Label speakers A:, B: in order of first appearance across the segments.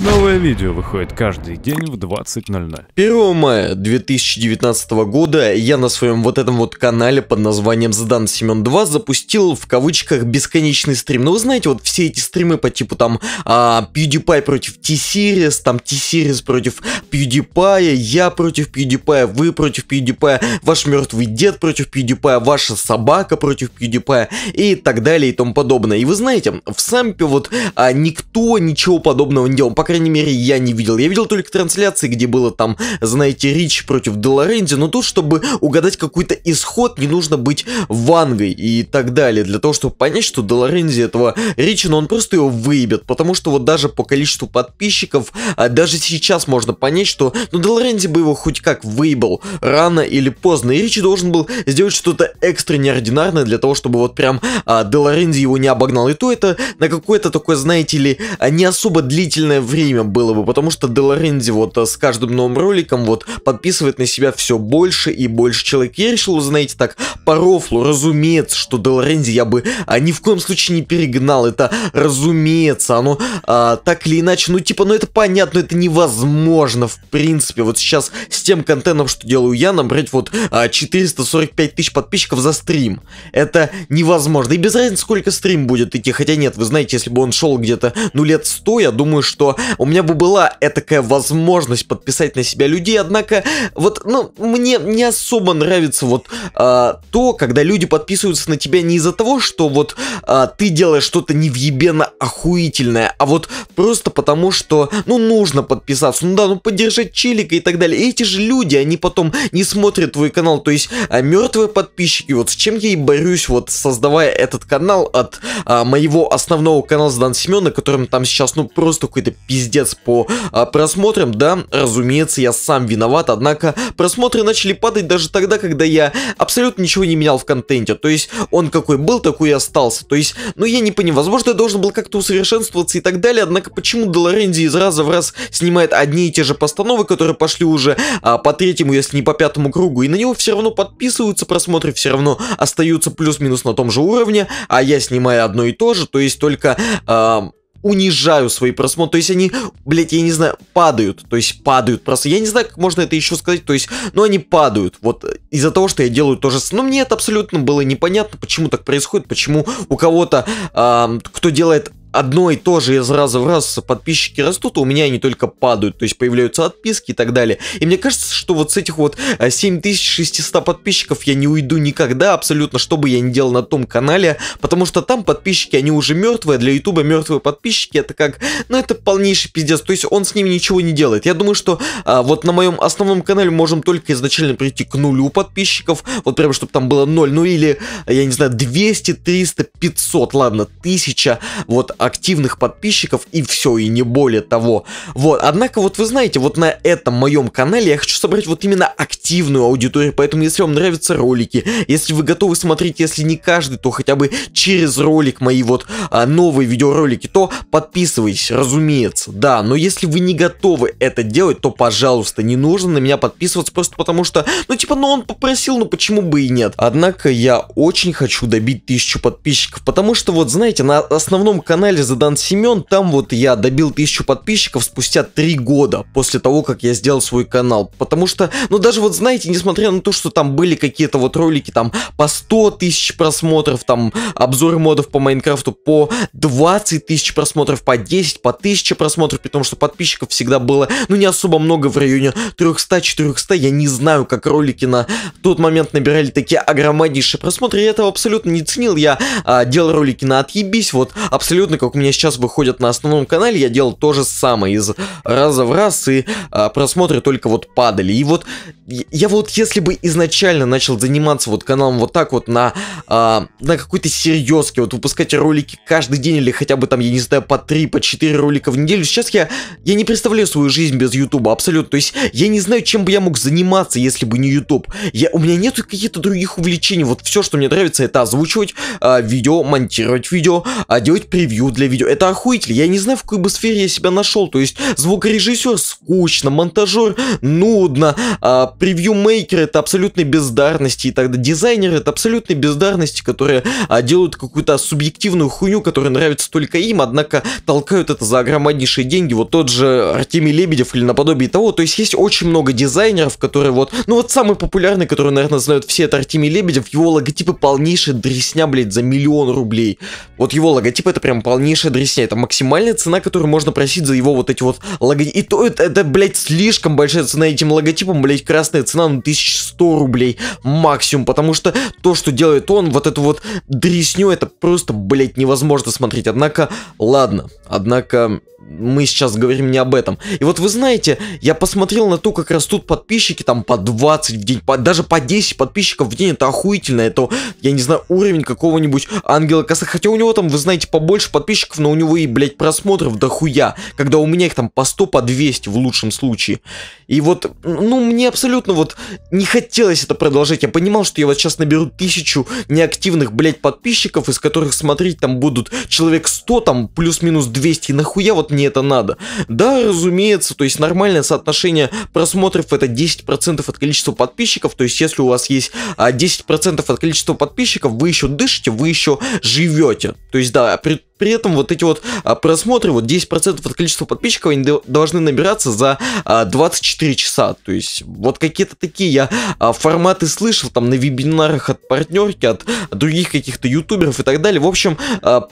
A: Новое видео выходит каждый день в 20.00. 1 мая 2019 года я на своем вот этом вот канале под названием Задан Семен 2 запустил в кавычках бесконечный стрим. Ну вы знаете, вот все эти стримы по типу там а, PewDiePie против T-Series, там T-Series против PewDiePie, я против PewDiePie, вы против PewDiePie, ваш мертвый дед против PewDiePie, ваша собака против PewDiePie и так далее и тому подобное. И вы знаете, в сампе вот а, никто ничего подобного не делал по крайней мере, я не видел. Я видел только трансляции, где было там, знаете, Рич против Делоренди, но тут, чтобы угадать какой-то исход, не нужно быть вангой и так далее, для того, чтобы понять, что Делоренди этого Рича, но ну, он просто его выебет, потому что вот даже по количеству подписчиков, а даже сейчас можно понять, что, ну, Делоренди бы его хоть как выебал, рано или поздно, и Ричи должен был сделать что-то экстра неординарное для того, чтобы вот прям а, Делоренди его не обогнал, и то это на какое-то такое, знаете ли, а, не особо длительное время время было бы, потому что Делоренди вот э, с каждым новым роликом вот подписывает на себя все больше и больше человек. Я решил, знаете, так, по рофлу, разумеется, что Делоренди я бы а, ни в коем случае не перегнал, это разумеется, оно а, так или иначе, ну типа, ну это понятно, это невозможно, в принципе, вот сейчас с тем контентом, что делаю я, набрать вот а, 445 тысяч подписчиков за стрим, это невозможно, и без разницы, сколько стрим будет идти, хотя нет, вы знаете, если бы он шел где-то, ну лет 100, я думаю, что у меня бы была этакая возможность подписать на себя людей, однако вот, ну, мне не особо нравится вот а, то, когда люди подписываются на тебя не из-за того, что вот а, ты делаешь что-то невъебенно охуительное, а вот просто потому, что, ну, нужно подписаться, ну да, ну, поддержать челика и так далее. И эти же люди, они потом не смотрят твой канал, то есть а, мертвые подписчики, вот с чем я и борюсь, вот создавая этот канал от а, моего основного канала Здан Семена, которым там сейчас, ну, просто какой-то пи пиздец по а, просмотрам, да, разумеется, я сам виноват, однако просмотры начали падать даже тогда, когда я абсолютно ничего не менял в контенте, то есть он какой был, такой и остался, то есть, ну я не понимаю, возможно, я должен был как-то усовершенствоваться и так далее, однако почему Долоренди из раза в раз снимает одни и те же постановы, которые пошли уже а, по третьему, если не по пятому кругу, и на него все равно подписываются, просмотры все равно остаются плюс-минус на том же уровне, а я снимаю одно и то же, то есть только... А, унижаю свои просмотры. То есть они, блядь, я не знаю, падают. То есть падают просто. Я не знаю, как можно это еще сказать. То есть, ну они падают. Вот из-за того, что я делаю то же самое. Ну мне это абсолютно было непонятно, почему так происходит. Почему у кого-то, э, кто делает одно и то же из раза в раз подписчики растут, а у меня они только падают, то есть появляются отписки и так далее. И мне кажется, что вот с этих вот 7600 э, подписчиков я не уйду никогда, абсолютно, что бы я ни делал на том канале, потому что там подписчики, они уже мертвые, для ютуба мертвые подписчики, это как, ну это полнейший пиздец, то есть он с ними ничего не делает. Я думаю, что а, вот на моем основном канале можем только изначально прийти к нулю подписчиков, вот прямо чтобы там было 0, ну или, я не знаю, 200, 300, 500, ладно, 1000, вот, активных подписчиков и все, и не более того. Вот, однако вот вы знаете, вот на этом моем канале я хочу собрать вот именно активную аудиторию, поэтому если вам нравятся ролики, если вы готовы смотреть, если не каждый, то хотя бы через ролик мои вот а, новые видеоролики, то подписывайтесь, разумеется, да, но если вы не готовы это делать, то пожалуйста, не нужно на меня подписываться просто потому что, ну типа, ну он попросил, ну почему бы и нет. Однако я очень хочу добить тысячу подписчиков, потому что вот знаете, на основном канале канале Задан Семен, там вот я добил тысячу подписчиков спустя три года после того, как я сделал свой канал. Потому что, ну даже вот знаете, несмотря на то, что там были какие-то вот ролики там по 100 тысяч просмотров, там обзоры модов по Майнкрафту по 20 тысяч просмотров, по 10, по 1000 просмотров, при том, что подписчиков всегда было, ну не особо много в районе 300-400, я не знаю, как ролики на тот момент набирали такие огромнейшие просмотры, я этого абсолютно не ценил, я а, делал ролики на отъебись, вот абсолютно как у меня сейчас выходят на основном канале, я делал то же самое из раза в раз, и а, просмотры только вот падали. И вот я вот если бы изначально начал заниматься вот каналом вот так вот на, а, на какой-то серьезке, вот выпускать ролики каждый день или хотя бы там, я не знаю, по 3, по 4 ролика в неделю, сейчас я, я не представляю свою жизнь без ютуба абсолютно. То есть я не знаю, чем бы я мог заниматься, если бы не ютуб. у меня нету каких-то других увлечений, вот все, что мне нравится, это озвучивать а, видео, монтировать видео, а, делать превью, превью для видео. Это охуительно. Я не знаю, в какой бы сфере я себя нашел. То есть звукорежиссер скучно, монтажер нудно, а, превью-мейкер это абсолютной бездарности и так далее. Дизайнер это абсолютной бездарности, которые а, делают какую-то субъективную хуйню, которая нравится только им, однако толкают это за огромнейшие деньги. Вот тот же Артемий Лебедев или наподобие того. То есть есть очень много дизайнеров, которые вот, ну вот самый популярный, который, наверное, знают все, это Артемий Лебедев. Его логотипы полнейшие дресня, блядь, за миллион рублей. Вот его логотип это прям полнейшая полнейшая дресня. Это максимальная цена, которую можно просить за его вот эти вот логотипы. И то это, это, блядь, слишком большая цена этим логотипом, блядь, красная цена, ну, 1100 рублей максимум, потому что то, что делает он, вот эту вот дресню, это просто, блядь, невозможно смотреть. Однако, ладно, однако мы сейчас говорим не об этом. И вот вы знаете, я посмотрел на то, как растут подписчики там по 20 в день, по, даже по 10 подписчиков в день, это охуительно, это, я не знаю, уровень какого-нибудь Ангела Коса, хотя у него там, вы знаете, побольше подписчиков, подписчиков, но у него и, блядь, просмотров дохуя, когда у меня их там по 100, по 200 в лучшем случае. И вот, ну, мне абсолютно вот не хотелось это продолжать. Я понимал, что я вот сейчас наберу тысячу неактивных, блядь, подписчиков, из которых смотреть там будут человек 100, там, плюс-минус 200. И нахуя вот мне это надо? Да, разумеется, то есть нормальное соотношение просмотров это 10% от количества подписчиков, то есть если у вас есть а, 10% от количества подписчиков, вы еще дышите, вы еще живете. То есть да, при при этом вот эти вот а, просмотры, вот 10% от количества подписчиков, они должны набираться за 24 а, часа. То есть вот какие-то такие я а, форматы слышал там на вебинарах от партнерки, от других каких-то ютуберов и так далее. В общем,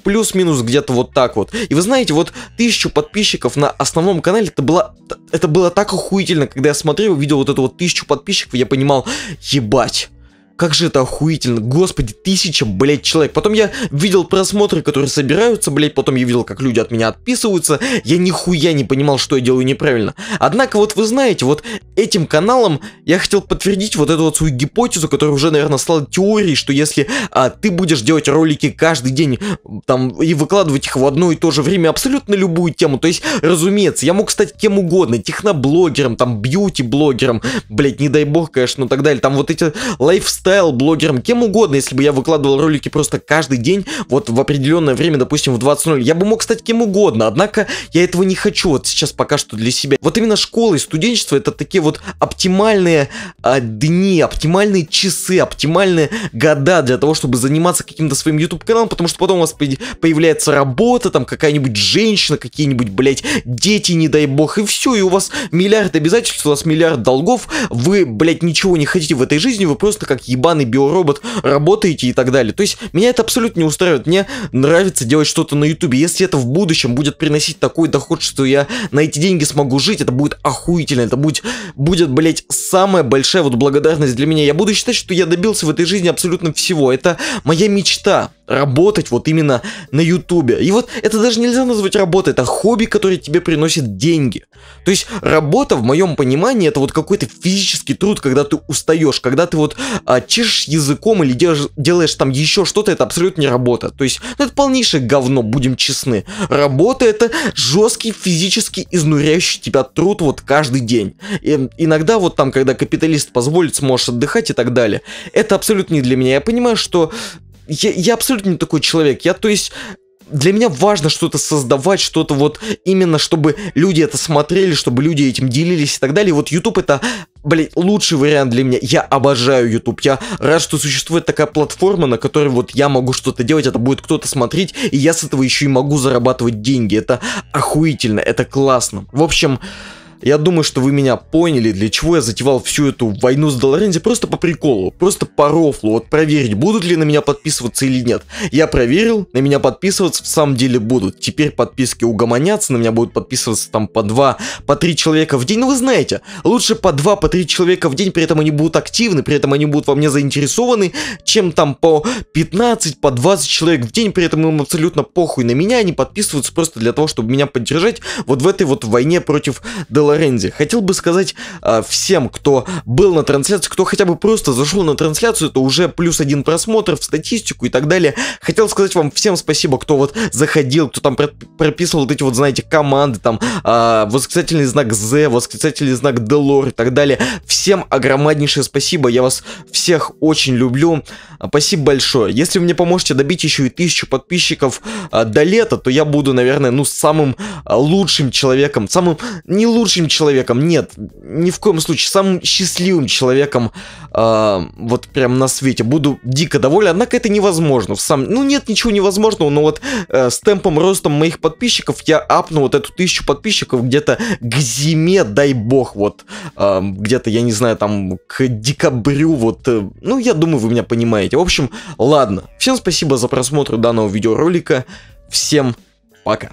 A: плюс-минус где-то вот так вот. И вы знаете, вот тысячу подписчиков на основном канале, это было, это было так охуительно, когда я смотрел, видел вот эту вот тысячу подписчиков, я понимал, ебать, как же это охуительно, господи, тысяча, блядь, человек. Потом я видел просмотры, которые собираются, блядь, потом я видел, как люди от меня отписываются, я нихуя не понимал, что я делаю неправильно. Однако, вот вы знаете, вот этим каналом я хотел подтвердить вот эту вот свою гипотезу, которая уже, наверное, стала теорией, что если а, ты будешь делать ролики каждый день, там, и выкладывать их в одно и то же время абсолютно любую тему, то есть, разумеется, я мог стать кем угодно, техноблогером, там, бьюти-блогером, блядь, не дай бог, конечно, ну так далее, там вот эти лайфстайл лайфстайл-блогером, кем угодно, если бы я выкладывал ролики просто каждый день, вот в определенное время, допустим, в 20.00. Я бы мог стать кем угодно, однако я этого не хочу вот сейчас пока что для себя. Вот именно школа и студенчество это такие вот оптимальные а, дни, оптимальные часы, оптимальные года для того, чтобы заниматься каким-то своим YouTube каналом, потому что потом у вас появляется работа, там какая-нибудь женщина, какие-нибудь, блять дети, не дай бог, и все, и у вас миллиард обязательств, у вас миллиард долгов, вы, блять ничего не хотите в этой жизни, вы просто как ебаный биоробот, работаете и так далее. То есть меня это абсолютно не устраивает. Мне нравится делать что-то на ютубе. Если это в будущем будет приносить такой доход, что я на эти деньги смогу жить, это будет охуительно. Это будет, будет блять, самая большая вот благодарность для меня. Я буду считать, что я добился в этой жизни абсолютно всего. Это моя мечта работать вот именно на ютубе. И вот это даже нельзя назвать работой, это хобби, которое тебе приносит деньги. То есть работа, в моем понимании, это вот какой-то физический труд, когда ты устаешь, когда ты вот а, чешешь языком или делаешь, делаешь там еще что-то, это абсолютно не работа. То есть ну, это полнейшее говно, будем честны. Работа это жесткий физически изнуряющий тебя труд вот каждый день. И, иногда вот там, когда капиталист позволит, сможешь отдыхать и так далее. Это абсолютно не для меня. Я понимаю, что я, я абсолютно не такой человек. Я, то есть, для меня важно что-то создавать, что-то вот именно, чтобы люди это смотрели, чтобы люди этим делились и так далее. вот YouTube это, блядь, лучший вариант для меня. Я обожаю YouTube. Я рад, что существует такая платформа, на которой вот я могу что-то делать, это будет кто-то смотреть, и я с этого еще и могу зарабатывать деньги. Это охуительно, это классно. В общем... Я думаю, что вы меня поняли, для чего я затевал всю эту войну с Долорензи просто по приколу, просто по рофлу, вот проверить, будут ли на меня подписываться или нет. Я проверил, на меня подписываться в самом деле будут. Теперь подписки угомонятся, на меня будут подписываться там по 2, по 3 человека в день. Ну вы знаете, лучше по 2, по 3 человека в день, при этом они будут активны, при этом они будут во мне заинтересованы, чем там по 15, по 20 человек в день, при этом им абсолютно похуй на меня, они подписываются просто для того, чтобы меня поддержать вот в этой вот войне против Долорензи было Хотел бы сказать э, всем, кто был на трансляции, кто хотя бы просто зашел на трансляцию, это уже плюс один просмотр в статистику и так далее. Хотел сказать вам всем спасибо, кто вот заходил, кто там прописывал вот эти вот, знаете, команды, там э, восклицательный знак Z, восклицательный знак Делор и так далее. Всем огромнейшее спасибо, я вас всех очень люблю. Спасибо большое. Если вы мне поможете добить еще и тысячу подписчиков э, до лета, то я буду, наверное, ну, самым э, лучшим человеком, самым не лучшим лучшим человеком, нет, ни в коем случае, самым счастливым человеком э, вот прям на свете. Буду дико доволен, однако это невозможно. В сам... Ну нет ничего невозможного, но вот э, с темпом ростом моих подписчиков я апну вот эту тысячу подписчиков где-то к зиме, дай бог, вот э, где-то, я не знаю, там к декабрю, вот, э, ну я думаю, вы меня понимаете. В общем, ладно, всем спасибо за просмотр данного видеоролика, всем пока.